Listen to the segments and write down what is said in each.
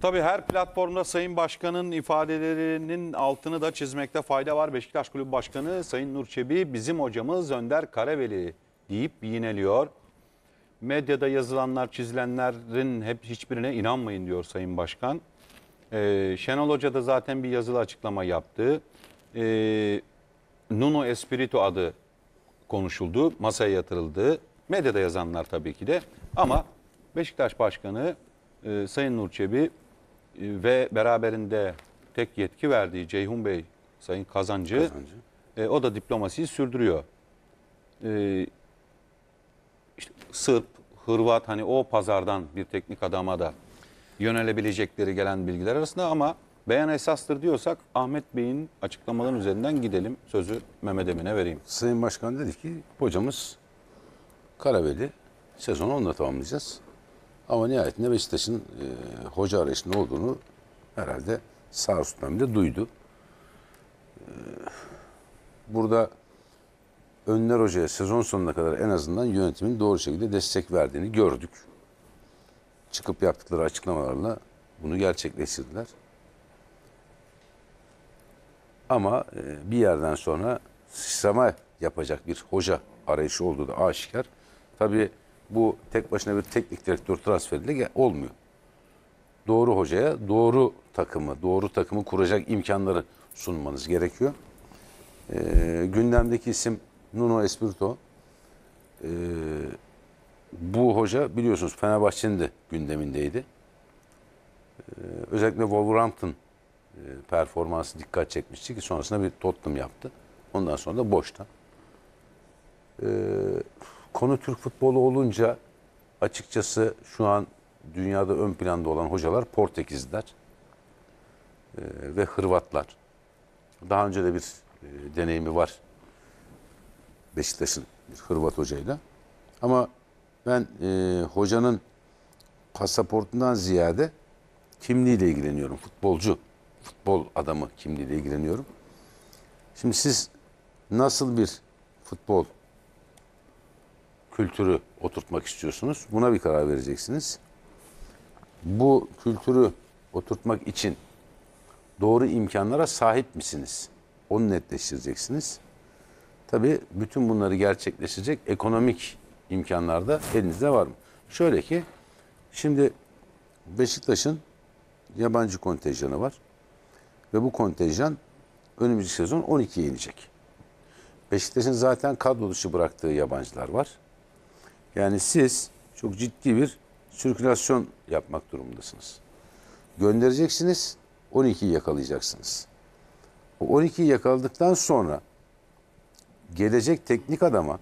Tabii her platformda Sayın Başkan'ın ifadelerinin altını da çizmekte fayda var. Beşiktaş Kulübü Başkanı Sayın Nur Çebi bizim hocamız Önder Karaveli deyip yineliyor. Medyada yazılanlar, çizilenlerin hep hiçbirine inanmayın diyor Sayın Başkan. Ee, Şenol Hoca da zaten bir yazılı açıklama yaptı. Ee, Nuno Espirito adı konuşuldu, masaya yatırıldı. Medyada yazanlar tabii ki de ama Beşiktaş Başkanı e, Sayın Nurçebi ee, ve beraberinde tek yetki verdiği Ceyhun Bey Sayın Kazancı, Kazancı. E, o da diplomasiyi sürdürüyor. E, işte Sırp, Hırvat hani o pazardan bir teknik adama da yönelebilecekleri gelen bilgiler arasında ama beyan esastır diyorsak Ahmet Bey'in açıklamaların üzerinden gidelim. Sözü Mehmet Emin'e vereyim. Sayın Başkan dedi ki hocamız Karabeli sezonu onunla tamamlayacağız. Ama nihayetinde Beşiktaş'ın e, hoca arayışının olduğunu herhalde sağ üstünden duydu. E, burada Önler Hoca'ya sezon sonuna kadar en azından yönetimin doğru şekilde destek verdiğini gördük. Çıkıp yaptıkları açıklamalarla bunu gerçekleştirdiler. Ama e, bir yerden sonra sıçrama yapacak bir hoca arayışı olduğu da aşikar. Tabii bu tek başına bir teknik direktör transferiyle olmuyor. Doğru hocaya doğru takımı, doğru takımı kuracak imkanları sunmanız gerekiyor. E, gündemdeki isim Nuno Espirito. E, bu hoca biliyorsunuz Fenerbahçe'nin de gündemindeydi. E, özellikle Wolverhampton e, performansı dikkat çekmişti ki sonrasında bir Tottenham yaptı. Ondan sonra da boşta. Ee, Konu Türk futbolu olunca açıkçası şu an dünyada ön planda olan hocalar Portekizler e, ve Hırvatlar. Daha önce de bir e, deneyimi var Beşiktaş'ın bir Hırvat hocayla. Ama ben e, hocanın pasaportundan ziyade kimliğiyle ilgileniyorum. Futbolcu, futbol adamı kimliğiyle ilgileniyorum. Şimdi siz nasıl bir futbol kültürü oturtmak istiyorsunuz. Buna bir karar vereceksiniz. Bu kültürü oturtmak için doğru imkanlara sahip misiniz? Onu netleştireceksiniz. Tabii bütün bunları gerçekleştirecek ekonomik imkanlar da elinizde var mı? Şöyle ki şimdi Beşiktaş'ın yabancı kontenjanı var. Ve bu kontenjan önümüzdeki sezon 12'ye inecek. Beşiktaş'ın zaten kadro dışı bıraktığı yabancılar var. Yani siz çok ciddi bir sirkülasyon yapmak durumundasınız. Göndereceksiniz, 12'yi yakalayacaksınız. O 12'yi yakaladıktan sonra gelecek teknik adama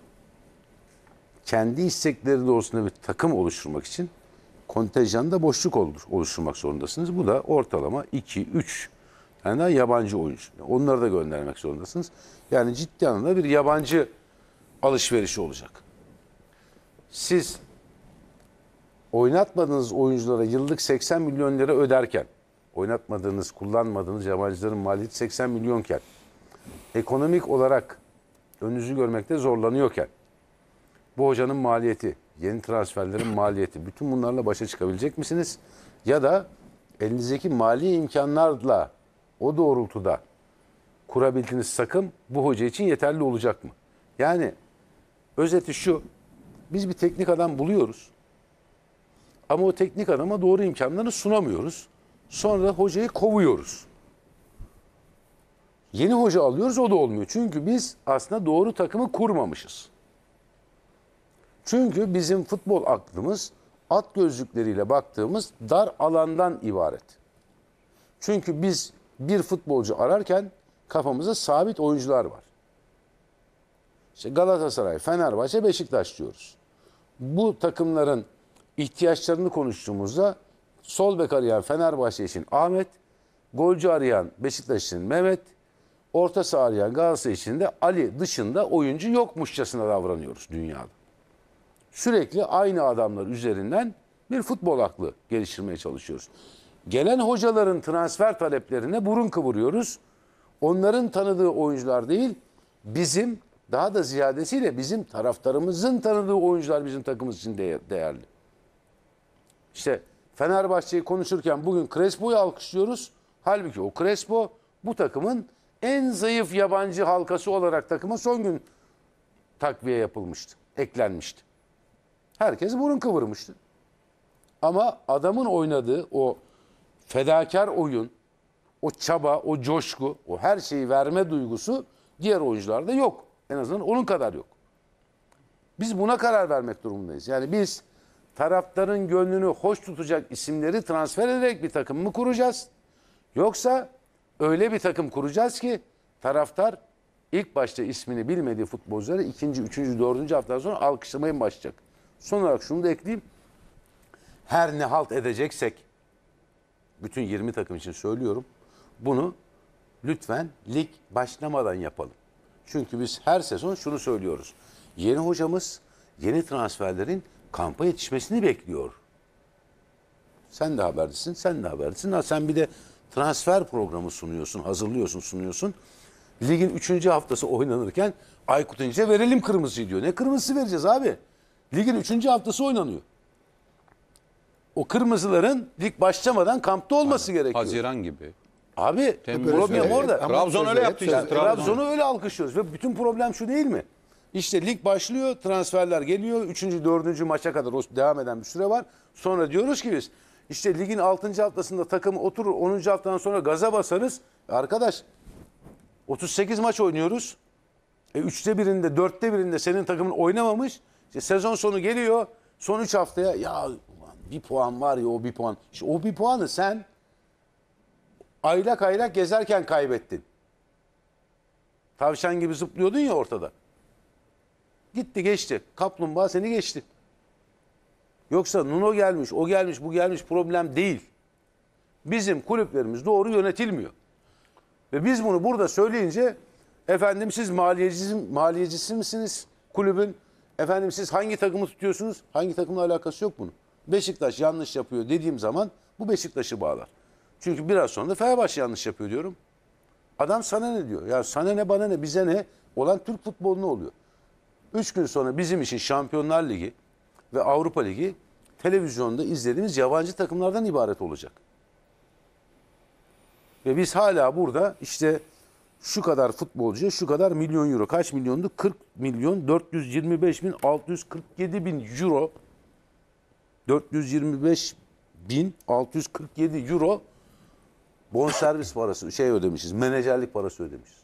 kendi istekleri doğrusunda bir takım oluşturmak için kontenjanda boşluk olur oluşturmak zorundasınız. Bu da ortalama 2-3 yani daha yabancı oyuncu. Onları da göndermek zorundasınız. Yani ciddi anlamda bir yabancı alışverişi olacak siz oynatmadığınız oyunculara yıllık 80 milyon lira öderken, oynatmadığınız, kullanmadığınız yabancıların maliyeti 80 milyonken, ekonomik olarak önünüzü görmekte zorlanıyorken, bu hocanın maliyeti, yeni transferlerin maliyeti, bütün bunlarla başa çıkabilecek misiniz? Ya da elinizdeki mali imkanlarla o doğrultuda kurabildiğiniz sakın bu hoca için yeterli olacak mı? Yani özeti şu, biz bir teknik adam buluyoruz. Ama o teknik adama doğru imkanları sunamıyoruz. Sonra hocayı kovuyoruz. Yeni hoca alıyoruz o da olmuyor. Çünkü biz aslında doğru takımı kurmamışız. Çünkü bizim futbol aklımız at gözlükleriyle baktığımız dar alandan ibaret. Çünkü biz bir futbolcu ararken kafamıza sabit oyuncular var. İşte Galatasaray, Fenerbahçe, Beşiktaş diyoruz bu takımların ihtiyaçlarını konuştuğumuzda sol bek arayan Fenerbahçe için Ahmet, golcü arayan Beşiktaş için Mehmet, orta saha arayan Galatasaray için de Ali dışında oyuncu yokmuşçasına davranıyoruz dünyada. Sürekli aynı adamlar üzerinden bir futbol aklı geliştirmeye çalışıyoruz. Gelen hocaların transfer taleplerine burun kıvırıyoruz. Onların tanıdığı oyuncular değil, bizim daha da ziyadesiyle bizim taraftarımızın tanıdığı oyuncular bizim takımımız için de değerli. İşte Fenerbahçe'yi konuşurken bugün Crespo'yu alkışlıyoruz. Halbuki o Crespo bu takımın en zayıf yabancı halkası olarak takıma son gün takviye yapılmıştı, eklenmişti. Herkes burun kıvırmıştı. Ama adamın oynadığı o fedakar oyun, o çaba, o coşku, o her şeyi verme duygusu diğer oyuncularda yok. En azından onun kadar yok. Biz buna karar vermek durumundayız. Yani biz taraftarın gönlünü hoş tutacak isimleri transfer ederek bir takım mı kuracağız? Yoksa öyle bir takım kuracağız ki taraftar ilk başta ismini bilmediği futbolcuları ikinci, üçüncü, dördüncü hafta sonra alkışlamaya mı başlayacak? Son olarak şunu da ekleyeyim. Her ne halt edeceksek, bütün 20 takım için söylüyorum, bunu lütfen lig başlamadan yapalım. Çünkü biz her sezon şunu söylüyoruz. Yeni hocamız yeni transferlerin kampa yetişmesini bekliyor. Sen de haberlisin, sen de haberlisin. Ha, sen bir de transfer programı sunuyorsun, hazırlıyorsun, sunuyorsun. Ligin üçüncü haftası oynanırken Aykut İnce verelim kırmızıyı diyor. Ne kırmızısı vereceğiz abi? Ligin üçüncü haftası oynanıyor. O kırmızıların lig başlamadan kampta olması Aynen. gerekiyor. Haziran gibi. Abi Temmuz problem orada. Ama Trabzon öyle yaptı işte. Yani Trabzon. öyle alkışlıyoruz ve bütün problem şu değil mi? İşte lig başlıyor, transferler geliyor. Üçüncü, dördüncü maça kadar o devam eden bir süre var. Sonra diyoruz ki biz işte ligin altıncı haftasında takım oturur, onuncu haftadan sonra gaza basarız. Arkadaş 38 maç oynuyoruz. E, üçte birinde, dörtte birinde senin takımın oynamamış. İşte sezon sonu geliyor. Son üç haftaya ya bir puan var ya o bir puan. İşte o bir puanı sen aylak aylak gezerken kaybettin. Tavşan gibi zıplıyordun ya ortada. Gitti geçti. Kaplumbağa seni geçti. Yoksa Nuno gelmiş, o gelmiş, bu gelmiş problem değil. Bizim kulüplerimiz doğru yönetilmiyor. Ve biz bunu burada söyleyince efendim siz maliyecisi, maliyecisi misiniz kulübün? Efendim siz hangi takımı tutuyorsunuz? Hangi takımla alakası yok bunun. Beşiktaş yanlış yapıyor dediğim zaman bu Beşiktaş'ı bağlar. Çünkü biraz sonra da Fenerbahçe yanlış yapıyor diyorum. Adam sana ne diyor? Ya sana ne bana ne bize ne olan Türk futbolunu oluyor. Üç gün sonra bizim için Şampiyonlar Ligi ve Avrupa Ligi televizyonda izlediğimiz yabancı takımlardan ibaret olacak. Ve biz hala burada işte şu kadar futbolcuya şu kadar milyon euro. Kaç milyondu? 40 milyon 425 bin 647 bin euro. 425 bin 647 euro Bonservis parası şey ödemişiz. Menajerlik parası ödemişiz.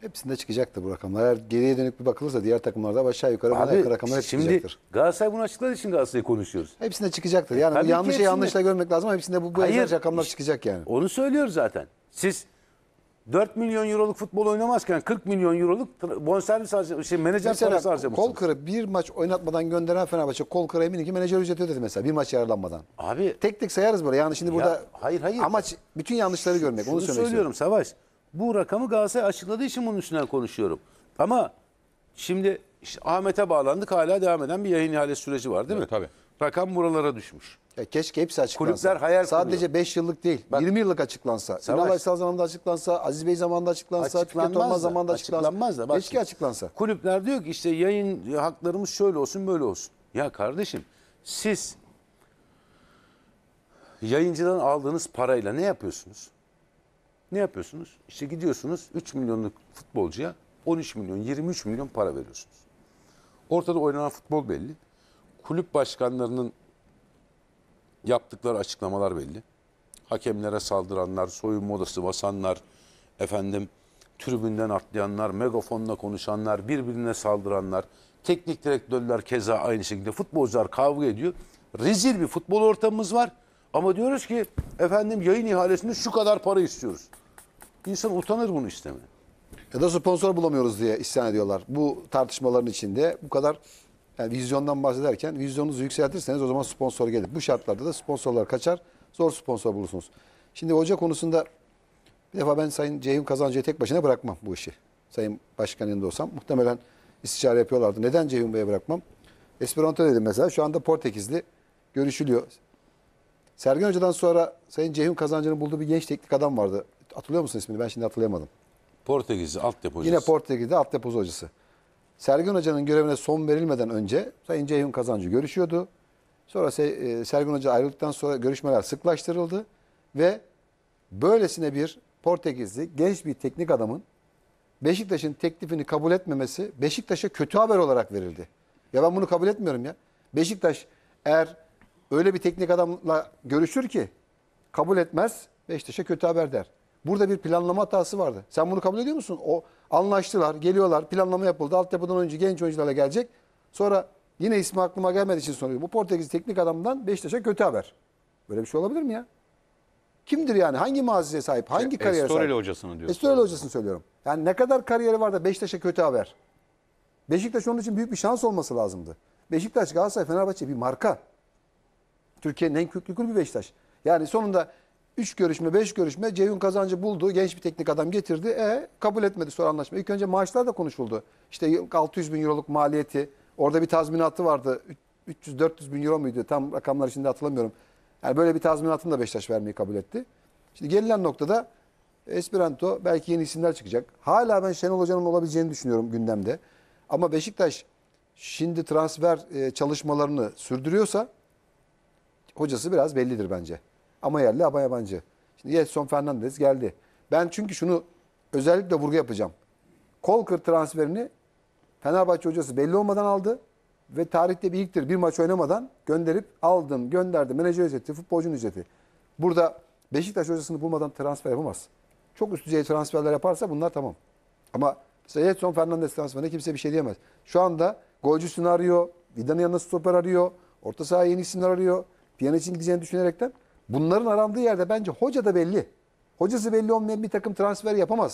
Hepsinde çıkacaktır bu rakamlar. Eğer geriye dönük bir bakılırsa diğer takımlarda aşağı yukarı buna yakın rakamlar hep şimdi çıkacaktır. Galatasaray bunu açıkladığı için Galatasaray'ı konuşuyoruz. Hepsinde çıkacaktır. Yani yanlış bu yanlışla görmek lazım ama hepsinde bu, bu Hayır, rakamlar çıkacak yani. Onu söylüyoruz zaten. Siz 4 milyon euroluk futbol oynamazken 40 milyon euroluk bonservis harcaması, şey, menajer parası Mesela harcaması. Kolkır'ı bir maç oynatmadan gönderen Fenerbahçe Kolkır'a eminim ki menajer ücreti ödedi mesela bir maç yararlanmadan. Abi Tek tek sayarız böyle yani şimdi Ya, burada hayır, hayır. amaç bütün yanlışları görmek onu Şunu istiyorum. söylüyorum Savaş. Bu rakamı Galatasaray açıkladığı için bunun üstünden konuşuyorum. Ama şimdi işte Ahmet'e bağlandık hala devam eden bir yayın ihalesi süreci var değil mi? Tabii. Rakam buralara düşmüş. Ya keşke hepsi açıklansa. Kulüpler hayal Sadece kuruyor. 5 yıllık değil, Bak, 20 yıllık açıklansa. Savaş. İnal Aysal zamanında açıklansa, Aziz Bey zamanında açıklansa, Fikret Olmaz zamanında açıklansa. Açıklanmaz da. Bak, keşke açıklansa. Kulüpler diyor ki işte yayın haklarımız şöyle olsun böyle olsun. Ya kardeşim siz yayıncıdan aldığınız parayla ne yapıyorsunuz? Ne yapıyorsunuz? İşte gidiyorsunuz 3 milyonluk futbolcuya 13 milyon, 23 milyon para veriyorsunuz. Ortada oynanan futbol belli kulüp başkanlarının yaptıkları açıklamalar belli. Hakemlere saldıranlar, soyunma odası basanlar, efendim tribünden atlayanlar, megafonla konuşanlar, birbirine saldıranlar, teknik direktörler keza aynı şekilde futbolcular kavga ediyor. Rezil bir futbol ortamımız var. Ama diyoruz ki efendim yayın ihalesinde şu kadar para istiyoruz. İnsan utanır bunu isteme. Ya da sponsor bulamıyoruz diye isyan ediyorlar. Bu tartışmaların içinde bu kadar yani vizyondan bahsederken vizyonunuzu yükseltirseniz o zaman sponsor gelir. Bu şartlarda da sponsorlar kaçar. Zor sponsor bulursunuz. Şimdi hoca konusunda bir defa ben Sayın Ceyhun Kazancı'yı tek başına bırakmam bu işi. Sayın Başkan yanında olsam muhtemelen istişare yapıyorlardı. Neden Ceyhun Bey'e bırakmam? Esperanto dedim mesela. Şu anda Portekizli görüşülüyor. Sergen Hoca'dan sonra Sayın Ceyhun Kazancı'nın bulduğu bir genç teknik adam vardı. Hatırlıyor musun ismini? Ben şimdi hatırlayamadım. Portekizli altyapı hocası. Yine Portekiz'de altyapı hocası. Sergen Hoca'nın görevine son verilmeden önce Sayın Ceyhun Kazancı görüşüyordu. Sonra e, Sergen Hoca ayrıldıktan sonra görüşmeler sıklaştırıldı ve böylesine bir Portekizli genç bir teknik adamın Beşiktaş'ın teklifini kabul etmemesi Beşiktaş'a kötü haber olarak verildi. Ya ben bunu kabul etmiyorum ya. Beşiktaş eğer öyle bir teknik adamla görüşür ki kabul etmez Beşiktaş'a kötü haber der. Burada bir planlama hatası vardı. Sen bunu kabul ediyor musun? O Anlaştılar, geliyorlar, planlama yapıldı. Altyapıdan önce genç oyuncularla gelecek. Sonra yine ismi aklıma gelmediği için soruyorum. Bu Portekiz teknik adamdan Beşiktaş'a kötü haber. Böyle bir şey olabilir mi ya? Kimdir yani? Hangi maziseye sahip? Hangi e, kariyere Estoril sahip? hocasını diyorsun. Estoril hocasını söylüyorum. Yani ne kadar kariyeri var da Beşiktaş'a kötü haber. Beşiktaş onun için büyük bir şans olması lazımdı. Beşiktaş, Galatasaray, Fenerbahçe bir marka. Türkiye'nin en köklü kulübü Beşiktaş. Yani sonunda 3 görüşme, 5 görüşme Ceyhun Kazancı buldu. Genç bir teknik adam getirdi. E kabul etmedi sonra anlaşma. İlk önce maaşlar da konuşuldu. İşte 600 bin euroluk maliyeti. Orada bir tazminatı vardı. 300-400 bin euro muydu? Tam rakamları içinde hatırlamıyorum. Yani böyle bir tazminatını da Beşiktaş vermeyi kabul etti. Şimdi gelinen noktada Esperanto belki yeni isimler çıkacak. Hala ben Şenol Hoca'nın olabileceğini düşünüyorum gündemde. Ama Beşiktaş şimdi transfer e, çalışmalarını sürdürüyorsa hocası biraz bellidir bence. Ama yerli ama yabancı. Şimdi Yedson Fernandez geldi. Ben çünkü şunu özellikle vurgu yapacağım. Kolkır transferini Fenerbahçe hocası belli olmadan aldı. Ve tarihte bir ilktir bir maç oynamadan gönderip aldım, gönderdi Menajer ücreti, futbolcunun ücreti. Burada Beşiktaş hocasını bulmadan transfer yapamaz. Çok üst düzey transferler yaparsa bunlar tamam. Ama mesela Edson Fernandez transferine kimse bir şey diyemez. Şu anda golcüsünü arıyor, Vida'nın yanına stoper arıyor, orta sahaya yeni isimler arıyor. Piyano için gideceğini düşünerekten Bunların arandığı yerde bence hoca da belli. Hocası belli olmayan bir takım transfer yapamaz.